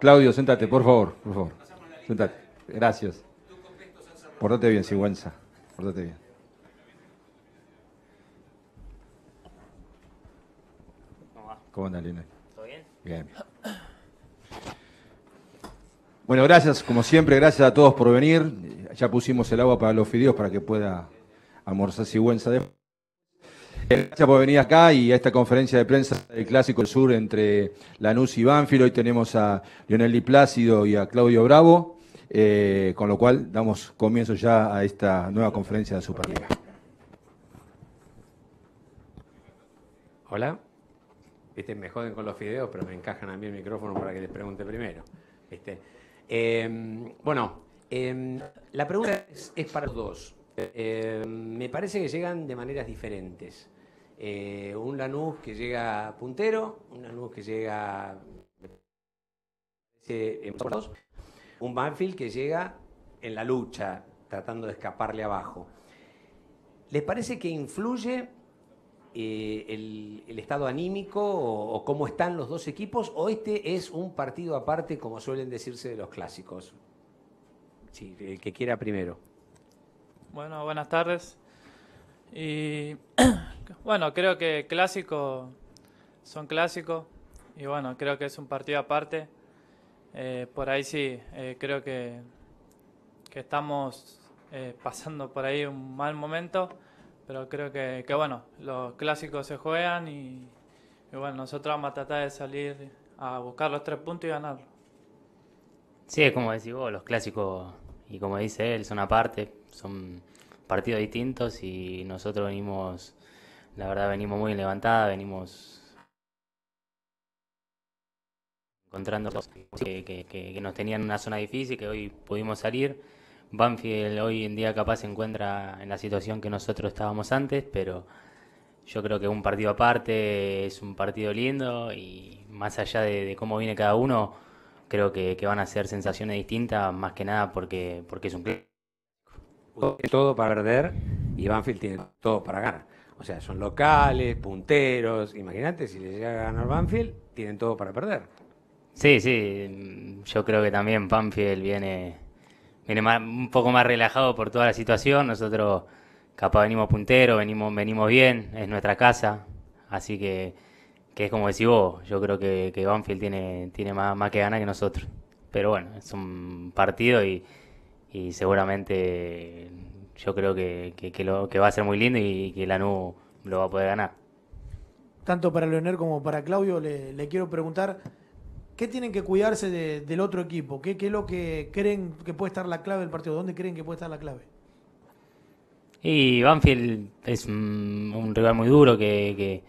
Claudio, sentate, por favor, por favor. Gracias. Portate bien, Sigüenza. Pórtate bien. ¿Cómo andas, Lina? ¿Todo bien? Bien. Bueno, gracias, como siempre, gracias a todos por venir. Ya pusimos el agua para los fideos para que pueda almorzar Sigüenza después. Gracias por venir acá y a esta conferencia de prensa del Clásico del Sur entre Lanús y Banfield. Hoy tenemos a Lionel Di Plácido y a Claudio Bravo, eh, con lo cual damos comienzo ya a esta nueva conferencia de Superliga. Hola. Este, me joden con los fideos, pero me encajan a el micrófono para que les pregunte primero. Em, bueno, em, la pregunta es, para los dos. Em, me parece que llegan de maneras diferentes. Eh, un Lanús que llega puntero, un Lanús que llega eh, en un Banfield que llega en la lucha, tratando de escaparle abajo. ¿Les parece que influye eh, el, estado anímico o, cómo están los dos equipos? ¿O este es un partido aparte, como suelen decirse de los clásicos? Sí, el que quiera primero. Bueno, buenas tardes. Y Bueno, creo que Clásicos son clásicos y bueno, creo que es un partido aparte. Eh, por ahí sí, eh, creo que, estamos eh, pasando por ahí un mal momento, pero creo que, bueno, los clásicos se juegan y, bueno, nosotros vamos a tratar de salir a buscar los tres puntos y ganarlo. Sí, es como decís vos, los clásicos, y como dice él, son aparte, son partidos distintos y nosotros venimos la verdad venimos muy levantada, venimos encontrando que, que, nos tenían en una zona difícil, que hoy pudimos salir. Banfield hoy en día capaz se encuentra en la situación que nosotros estábamos antes, pero yo creo que un partido aparte es un partido lindo y más allá de, cómo viene cada uno, creo que, van a ser sensaciones distintas, más que nada porque, porque es un tiene Todo para perder y Banfield tiene todo para ganar. O sea, son locales, punteros. Imagínate, si les llega a ganar Banfield, tienen todo para perder. Sí, sí. Yo creo que también Banfield viene, viene un poco más relajado por toda la situación. Nosotros, capaz, venimos punteros, venimos, venimos bien, es nuestra casa. Así que, que es como decís vos, yo creo que, Banfield tiene, tiene más, más que ganar que nosotros. Pero bueno, es un partido y, y seguramente yo creo que, que, lo, que va a ser muy lindo y que Lanús lo va a poder ganar. Tanto para Leonel como para Claudio, le, quiero preguntar, ¿qué tienen que cuidarse del otro equipo? ¿Qué, ¿Qué es lo que creen que puede estar la clave del partido? ¿Dónde creen que puede estar la clave? Y Banfield es un, rival muy duro que,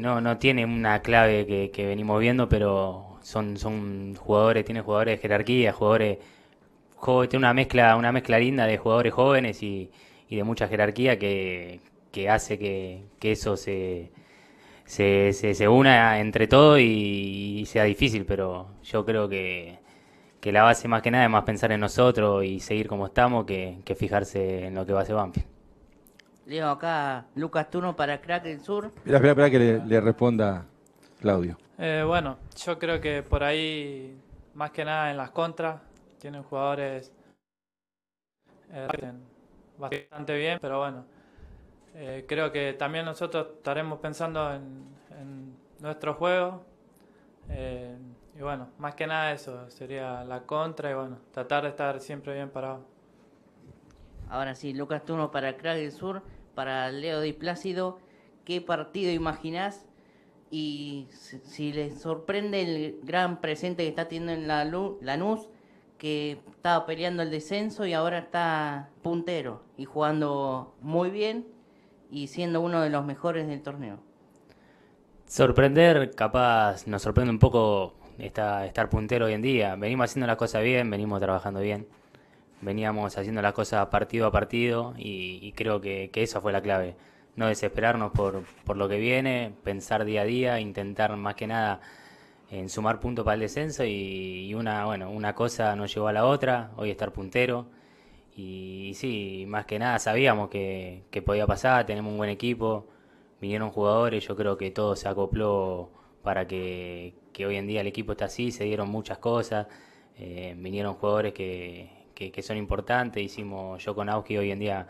no, no tiene una clave que, venimos viendo, pero son, son jugadores, tiene jugadores de jerarquía, jugadores tiene una mezcla, una mezcla linda de jugadores jóvenes y, y de mucha jerarquía que, hace que, eso se, se, una entre todo y, sea difícil, pero yo creo que, que, la base más que nada es más pensar en nosotros y seguir como estamos que, fijarse en lo que va a hacer Banfield. Leo acá Lucas Tuno para Crack del Sur. Espera, espera, que le, responda Claudio. Eh, bueno, yo creo que por ahí, más que nada en las contras, tienen jugadores eh, bastante bien, pero bueno, eh, creo que también nosotros estaremos pensando en, nuestro juego. Eh, y bueno, más que nada eso, sería la contra y bueno, tratar de estar siempre bien parado. Ahora sí, Lucas Turno para Crack del Sur, para Leo Di Plácido. ¿Qué partido imaginás? Y si, les sorprende el gran presente que está teniendo en la Lanús que estaba peleando el descenso y ahora está puntero y jugando muy bien y siendo uno de los mejores del torneo. Sorprender, capaz, nos sorprende un poco esta, estar puntero hoy en día. Venimos haciendo las cosas bien, venimos trabajando bien, veníamos haciendo las cosas partido a partido y, creo que, que, esa fue la clave. No desesperarnos por, por lo que viene, pensar día a día, intentar más que nada en sumar puntos para el descenso y, una, bueno, una cosa nos llevó a la otra, hoy estar puntero. Y, sí, más que nada sabíamos que, podía pasar, tenemos un buen equipo, vinieron jugadores, yo creo que todo se acopló para que, hoy en día el equipo está así, se dieron muchas cosas, eh, vinieron jugadores que, son importantes, hicimos yo con Auski hoy en día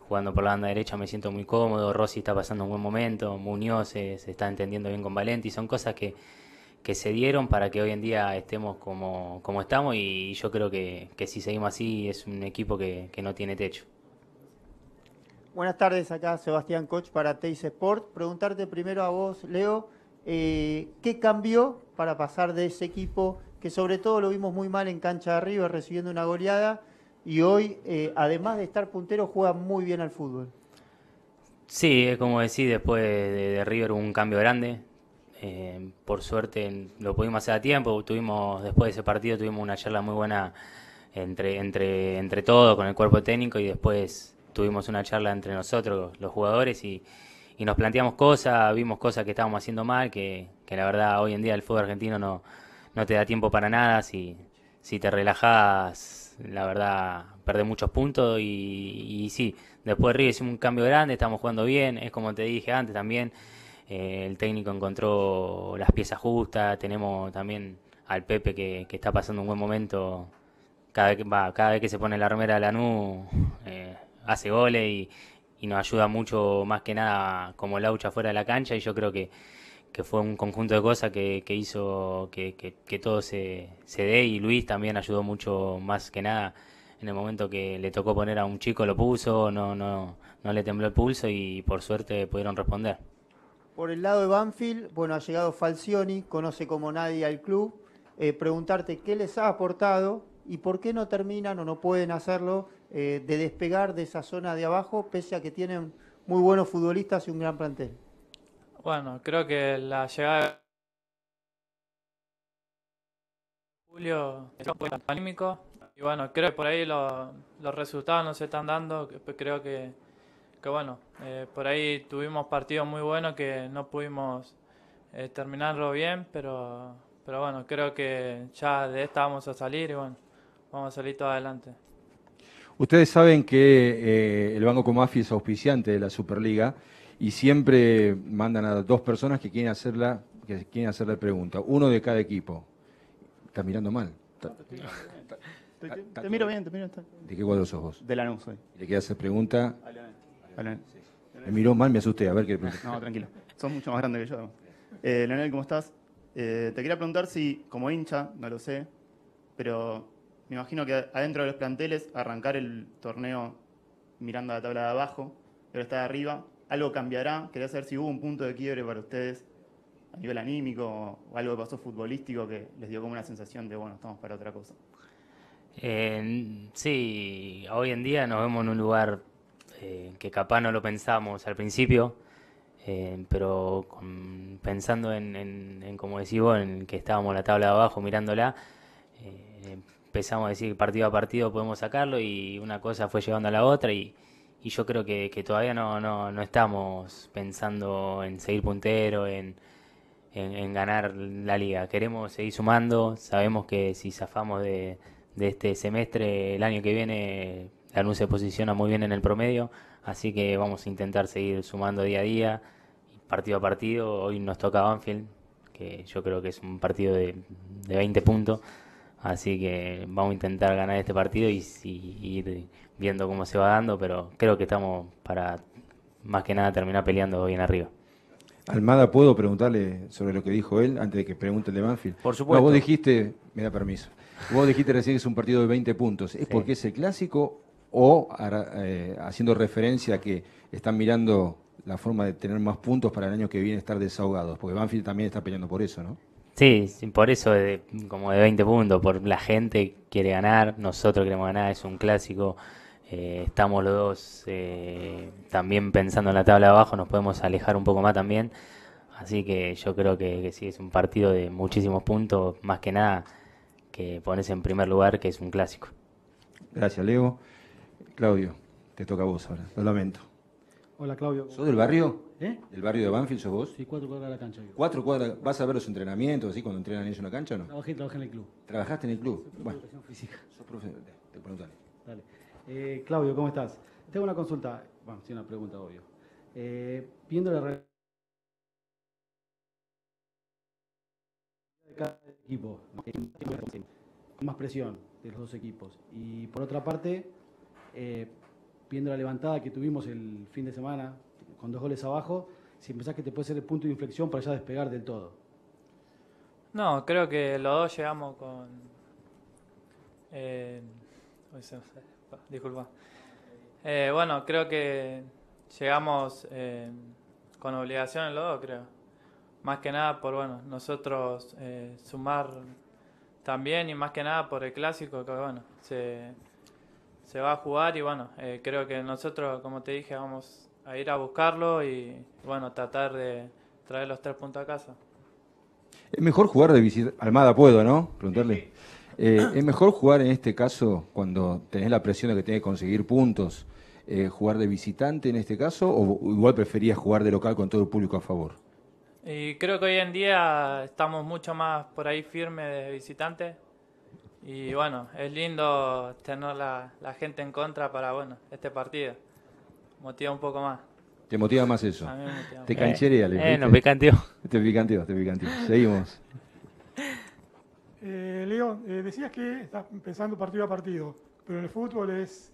jugando por la banda derecha me siento muy cómodo, Rossi está pasando un buen momento, Muñoz se, se está entendiendo bien con Valenti, son cosas que, que se dieron para que hoy en día estemos como, como estamos y yo creo que, si seguimos así es un equipo que, no tiene techo. Buenas tardes, acá Sebastián Koch para Teis Sport. Preguntarte primero a vos, Leo, eh, ¿qué cambió para pasar de ese equipo que sobre todo lo vimos muy mal en cancha de arriba recibiendo una goleada y hoy, eh, además de estar puntero, juega muy bien al fútbol? Sí, es como decir, después de, de River hubo un cambio grande. Em, por suerte lo pudimos hacer a tiempo, tuvimos, después de ese partido tuvimos una charla muy buena entre, entre, entre todos con el cuerpo técnico, y después tuvimos una charla entre nosotros, los jugadores, y, y nos planteamos cosas, vimos cosas que estábamos haciendo mal, que, que, la verdad hoy en día el fútbol argentino no, no te da tiempo para nada, si, si te relajas, la verdad, perdés muchos puntos, y, y sí, después de Ríos hicimos un cambio grande, estamos jugando bien, es como te dije antes también, eh, el técnico encontró las piezas justas, tenemos también al Pepe que, está pasando un buen momento, cada vez que, se pone la Armera, de la NU eh, hace goles y, nos ayuda mucho más que nada como laucha fuera de la cancha y yo creo que, fue un conjunto de cosas que, hizo que, todo se, dé y Luis también ayudó mucho más que nada en el momento que le tocó poner a un chico lo puso, no, no, no le tembló el pulso y por suerte pudieron responder. Por el lado de Banfield, bueno, ha llegado Falcioni, conoce como nadie al club. Eh, preguntarte qué les ha aportado y por qué no terminan o no pueden hacerlo eh, de despegar de esa zona de abajo, pese a que tienen muy buenos futbolistas y un gran plantel. Bueno, creo que la llegada de Julio está un y bueno, creo que por ahí los resultados no se están dando, creo que que bueno, eh, por ahí tuvimos partidos muy buenos que no pudimos eh, terminarlo bien, pero, pero bueno, creo que ya de esta vamos a salir y bueno, vamos a salir todo adelante. Ustedes saben que eh, el Banco Comafi es auspiciante de la Superliga y siempre mandan a dos personas que quieren hacerla, que quieren hacerle pregunta, uno de cada equipo. Está mirando mal. te, miro bien, te miro. ¿De qué cuadro sos vos? De la Le quieres hacer pregunta. Me miró mal, me asusté. A ver qué. No, tranquilo. Sos mucho más grande que yo. Eh, Leonel, ¿cómo estás? Eh, te quería preguntar si, como hincha, no lo sé, pero me imagino que adentro de los planteles, arrancar el torneo mirando a la tabla de abajo, pero está de arriba, algo cambiará. Quería saber si hubo un punto de quiebre para ustedes a nivel anímico o algo que pasó futbolístico que les dio como una sensación de, bueno, estamos para otra cosa. Eh, sí, hoy en día nos vemos en un lugar eh, que capaz no lo pensamos al principio, eh, pero pensando en, como decís en que estábamos la tabla de abajo mirándola, eh, empezamos a decir partido a partido podemos sacarlo y una cosa fue llevando a la otra y, yo creo que, todavía no, estamos pensando en seguir puntero, en, ganar la liga. Queremos seguir sumando, sabemos que si zafamos de, de este semestre, el año que viene no se posiciona muy bien en el promedio, así que vamos a intentar seguir sumando día a día, partido a partido. Hoy nos toca Banfield, que yo creo que es un partido de, 20 puntos, así que vamos a intentar ganar este partido y, ir viendo cómo se va dando, pero creo que estamos para más que nada terminar peleando bien arriba. Almada, ¿puedo preguntarle sobre lo que dijo él antes de que pregunte de Banfield? Por supuesto. vos dijiste, me da permiso, vos dijiste recién que es un partido de 20 puntos. ¿Es porque es el clásico o eh, haciendo referencia a que están mirando la forma de tener más puntos para el año que viene estar desahogados, porque Banfield también está peleando por eso, ¿no? Sí, por eso como de 20 puntos, por la gente quiere ganar, nosotros queremos ganar, es un clásico, eh, estamos los dos eh, también pensando en la tabla de abajo, nos podemos alejar un poco más también, así que yo creo que, que sí, es un partido de muchísimos puntos, más que nada que pones en primer lugar, que es un clásico. Gracias, Leo. Claudio, te toca a vos ahora, lo lamento. Hola, Claudio. ¿Sos del barrio? ¿Eh? ¿Del barrio de Banfield sos vos? Sí, cuatro cuadras de la cancha. ¿Cuatro cuadras? ¿Vas a ver los entrenamientos así cuando entrenan ellos en la cancha o no? Trabajé, trabajé en el club. ¿Trabajaste en el club? bueno. Educación física. Sos profesor. te preguntan. Dale. Eh, Claudio, ¿cómo estás? Tengo una consulta, bueno, sí, una pregunta, obvio. Eh, viendo la realidad de cada equipo, más presión de los dos equipos. Y por otra parte, eh, viendo la levantada que tuvimos el fin de semana con dos goles abajo, si pensás que te puede ser el punto de inflexión para ya despegar del todo. No, creo que los dos llegamos con... Eh, disculpa. Eh, bueno, creo que llegamos con obligación los dos, creo. Más que nada por, bueno, nosotros sumar también y más que nada por el clásico, que bueno, se se va a jugar y bueno, eh, creo que nosotros, como te dije, vamos a ir a buscarlo y bueno, tratar de traer los tres puntos a casa. Es mejor jugar de visita. Almada puedo, ¿no? Preguntarle. Eh, es mejor jugar en este caso cuando tenés la presión de que tenés que conseguir puntos, eh, jugar de visitante en este caso, o igual preferías jugar de local con todo el público a favor. Y creo que hoy en día estamos mucho más por ahí firmes de visitante, y bueno, es lindo tener la, gente en contra para bueno este partido. Motiva un poco más. Te motiva más eso. te cancherea, eh, eh, nos picanteó. Te picanteó, te picanteó. Seguimos. Eh, León, eh, decías que estás pensando partido a partido, pero el fútbol es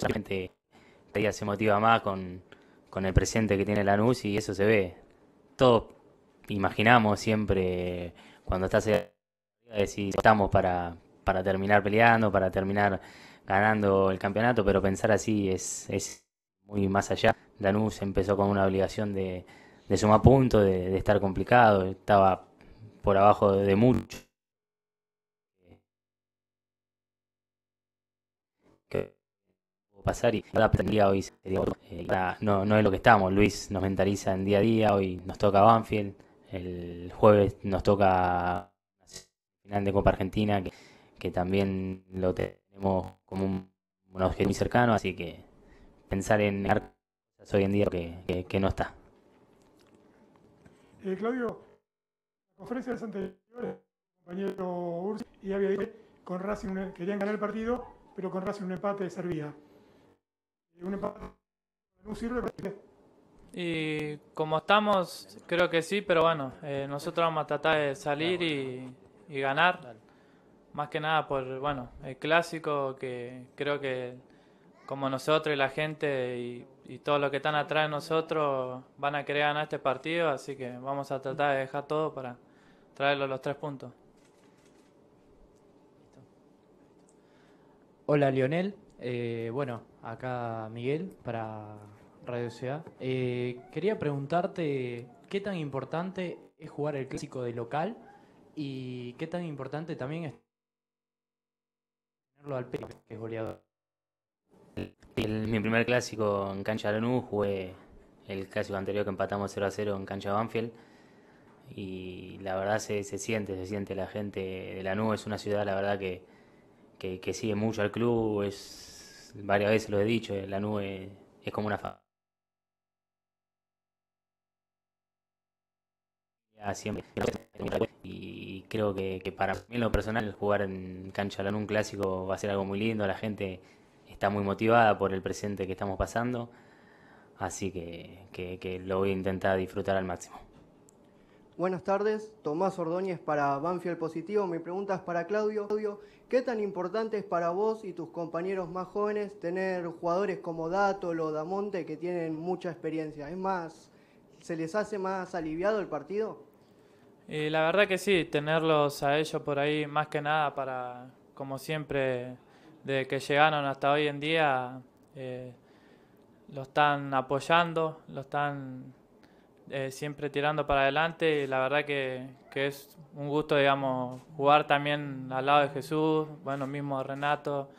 solamente gente ella se motiva más con, el presente que tiene Lanús y eso se ve. Todos imaginamos siempre cuando estás si estamos para, terminar peleando, para terminar ganando el campeonato, pero pensar así es, es muy más allá. Danús empezó con una obligación de, de sumar puntos, de, estar complicado, estaba por abajo de mucho pasar y pues, día hoy eh, no, es lo que estamos, Luis nos mentaliza en día a día, hoy nos toca Banfield, el jueves nos toca final de Copa Argentina, que, que también lo tenemos como un, objetivo muy cercano, así que pensar en hoy en día que, que, no está. Eh, Claudio, Claudio, las conferencias anteriores, compañero Ursi y había con Racing eh, querían ganar el partido, pero con Racing un empate servía un sirve Y como estamos, creo que sí, pero bueno, eh, nosotros vamos a tratar de salir y, ganar. Más que nada por, bueno, el clásico que creo que como nosotros y la gente y, y todos los que están atrás de nosotros van a querer ganar este partido, así que vamos a tratar de dejar todo para traerlo los tres puntos. Hola Lionel. Eh, bueno, acá Miguel para Radio Ciudad. Eh, quería preguntarte qué tan importante es jugar el clásico de local y qué tan importante también es tenerlo al pecho, que es goleador. mi primer clásico en cancha Lanús jugué el clásico anterior que empatamos 0 a 0 en cancha Banfield y la verdad se, se siente, se siente la gente de Lanús, es una ciudad la verdad que, que sigue mucho al club, es varias veces lo he dicho, eh, la nube es como una familia. Y creo que, para mí en lo personal jugar en Cancha en un clásico va a ser algo muy lindo, la gente está muy motivada por el presente que estamos pasando, así que lo voy a intentar disfrutar al máximo. Buenas tardes, Tomás Ordóñez para Banfield Positivo. Mi pregunta es para Claudio. Claudio, ¿qué tan importante es para vos y tus compañeros más jóvenes tener jugadores como Dato, o Damonte que tienen mucha experiencia? ¿Es más, se les hace más aliviado el partido? Y la verdad que sí, tenerlos a ellos por ahí más que nada para, como siempre, de que llegaron hasta hoy en día, eh, lo están apoyando, lo están eh, siempre tirando para adelante y la verdad que, es un gusto, digamos, jugar también al lado de Jesús, bueno, mismo Renato.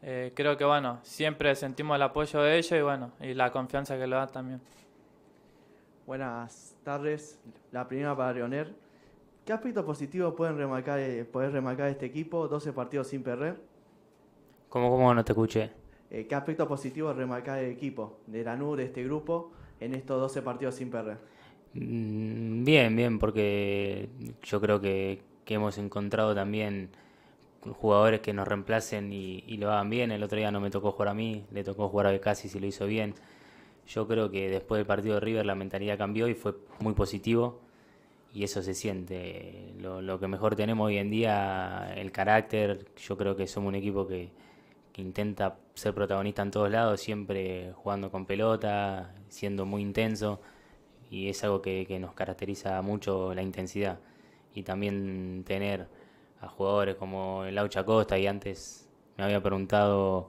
Eh, creo que, bueno, siempre sentimos el apoyo de ellos y, bueno, y la confianza que le dan también. Buenas tardes, la primera para Leoner. ¿Qué aspectos positivos pueden remarcar, eh, remarcar este equipo? 12 partidos sin perder. ¿Cómo, cómo no te escuché? ¿Qué aspectos positivos remarcar el equipo de nube de este grupo? en estos 12 partidos sin perder? Mm, bien, bien, porque yo creo que, hemos encontrado también jugadores que nos reemplacen y, lo hagan bien. El otro día no me tocó jugar a mí, le tocó jugar a Becasi y lo hizo bien. Yo creo que después del partido de River la mentalidad cambió y fue muy positivo y eso se siente. lo que mejor tenemos hoy en día, el carácter, yo creo que somos un equipo que, intenta ser protagonista en todos lados, siempre jugando con pelota, siendo muy intenso, y es algo que, nos caracteriza mucho la intensidad. Y también tener a jugadores como Laucha Costa, y antes me había preguntado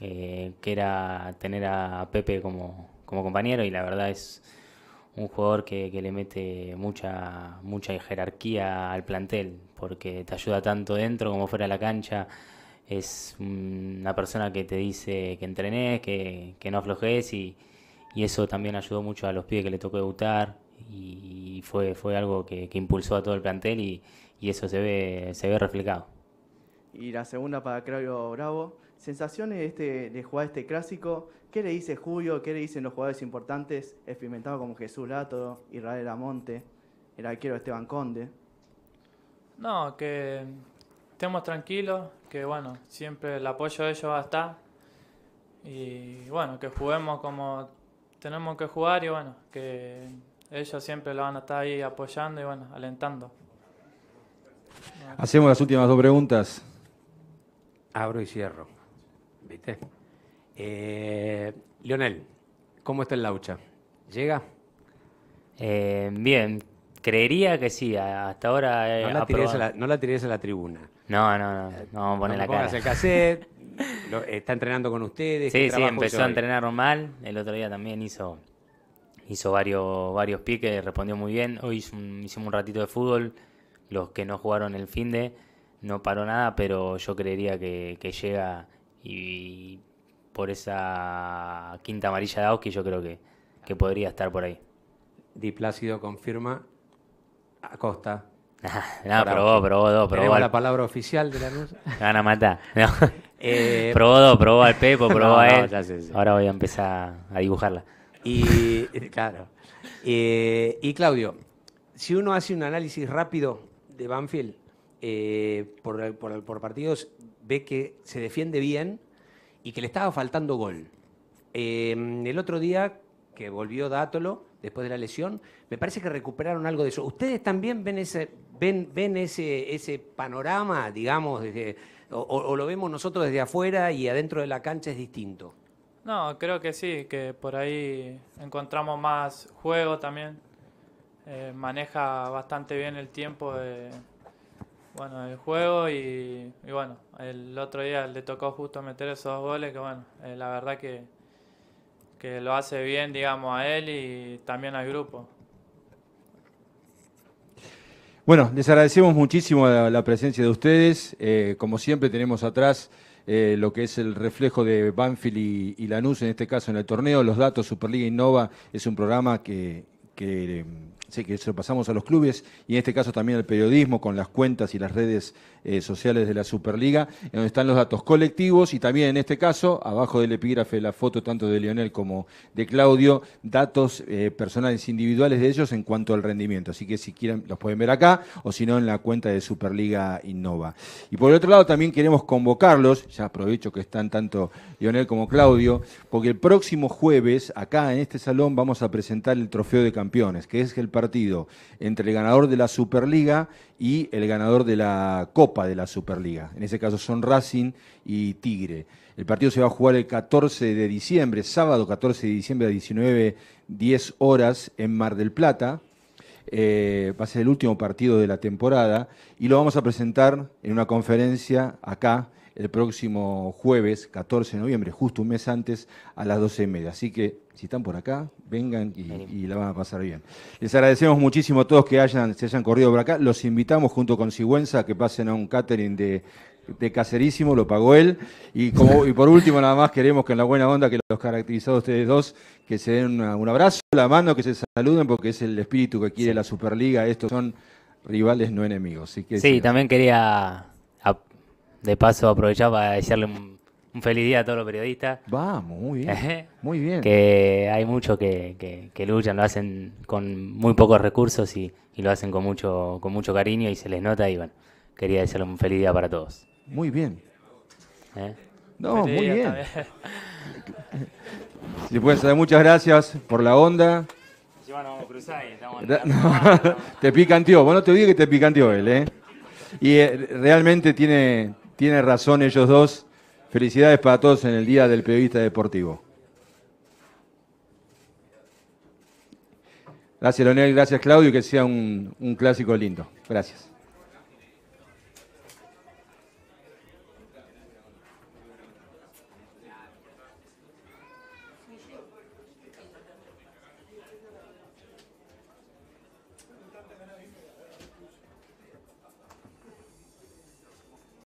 eh, qué era tener a Pepe como, compañero, y la verdad es un jugador que, le mete mucha, mucha jerarquía al plantel, porque te ayuda tanto dentro como fuera de la cancha es una persona que te dice que entrenés, que, no aflojes y, eso también ayudó mucho a los pibes que le tocó debutar y fue, fue algo que, impulsó a todo el plantel y, eso se ve, se ve reflejado. Y la segunda para Claudio Bravo, sensaciones de, este, jugar este clásico, ¿qué le dice Julio, qué le dicen los jugadores importantes experimentados como Jesús Lato, Israel Amonte, el arquero Esteban Conde? No, que estemos tranquilos, que bueno, siempre el apoyo de ellos va a estar. Y bueno, que juguemos como tenemos que jugar y bueno, que ellos siempre lo van a estar ahí apoyando y bueno, alentando. Hacemos las últimas dos preguntas. Abro y cierro. ¿Viste? Eh, Leonel, ¿cómo está el Laucha? ¿Llega? Eh, bien, creería que sí. Hasta ahora. no, la a a la tribuna. No, no, no, no vamos a poner la cara. el cassette, está entrenando con ustedes. Sí, sí, empezó a entrenar normal. El otro día también hizo, hizo varios, varios piques, respondió muy bien. Hoy hicimos un ratito de fútbol. Los que no jugaron el fin de no paró nada, pero yo creería que, llega y, por esa quinta amarilla de Auski yo creo que, que podría estar por ahí. Di Plácido confirma Acosta no, probó, probó, probó. la palabra oficial de la luz? van a matar. Eh, probó probó al Pepo, probó a él. Ahora voy a empezar a dibujarla. Y, claro. Eh, y Claudio, si uno hace un análisis rápido de Banfield eh, por, partidos, ve que se defiende bien y que le estaba faltando gol. el otro día que volvió Dátolo, después de la lesión. Me parece que recuperaron algo de eso. ¿Ustedes también ven ese, ven, ven ese, ese panorama, digamos, o, lo vemos nosotros desde afuera y adentro de la cancha es distinto? No, creo que sí, que por ahí encontramos más juego también. Eh, maneja bastante bien el tiempo de, bueno, el juego y, bueno, el otro día le tocó justo meter esos dos goles que bueno, eh, la verdad que que lo hace bien, digamos, a él y también al grupo. Bueno, les agradecemos muchísimo la, presencia de ustedes. Eh, como siempre tenemos atrás eh, lo que es el reflejo de Banfield y, y, Lanús, en este caso en el torneo. Los datos Superliga Innova es un programa que, que eh, Así que eso lo pasamos a los clubes y en este caso también al periodismo con las cuentas y las redes eh, sociales de la Superliga, donde están los datos colectivos y también en este caso, abajo del epígrafe, la foto tanto de Lionel como de Claudio, datos eh, personales individuales de ellos en cuanto al rendimiento. Así que si quieren los pueden ver acá o si no en la cuenta de Superliga Innova. Y por otro lado también queremos convocarlos, ya aprovecho que están tanto Lionel como Claudio, porque el próximo jueves acá en este salón vamos a presentar el trofeo de campeones, que es el partido entre el ganador de la Superliga y el ganador de la Copa de la Superliga. En ese caso son Racing y Tigre. El partido se va a jugar el 14 de diciembre, sábado 14 de diciembre a 10 horas en Mar del Plata. Eh, va a ser el último partido de la temporada y lo vamos a presentar en una conferencia acá el próximo jueves 14 de noviembre, justo un mes antes, a las 12 y media. Así que si están por acá, vengan y, la van a pasar bien. Les agradecemos muchísimo a todos que hayan, se hayan corrido por acá. Los invitamos junto con Sigüenza que pasen a un catering de, de caserísimo, lo pagó él. Y, como, y por último, nada más queremos que en la buena onda que los caracterizados ustedes dos, que se den un abrazo, la mano, que se saluden, porque es el espíritu que quiere la Superliga. Estos son rivales, no enemigos. Así que, sí, también quería de paso, aprovechar para decirle un, feliz día a todos los periodistas. Vamos, muy bien. muy bien. Que hay muchos que, luchan, lo hacen con muy pocos recursos y, lo hacen con mucho, con mucho cariño y se les nota. Y bueno, quería desearle un feliz día para todos. Muy bien. ¿Eh? No, muy bien. Si muchas gracias por la onda. Te cruzar y no, te bueno te dije que te picanteó él, ¿eh? Y eh, realmente tiene, tienen razón ellos dos. Felicidades para todos en el Día del Periodista Deportivo. Gracias, Leonel. Gracias, Claudio. que sea un clásico lindo. Gracias.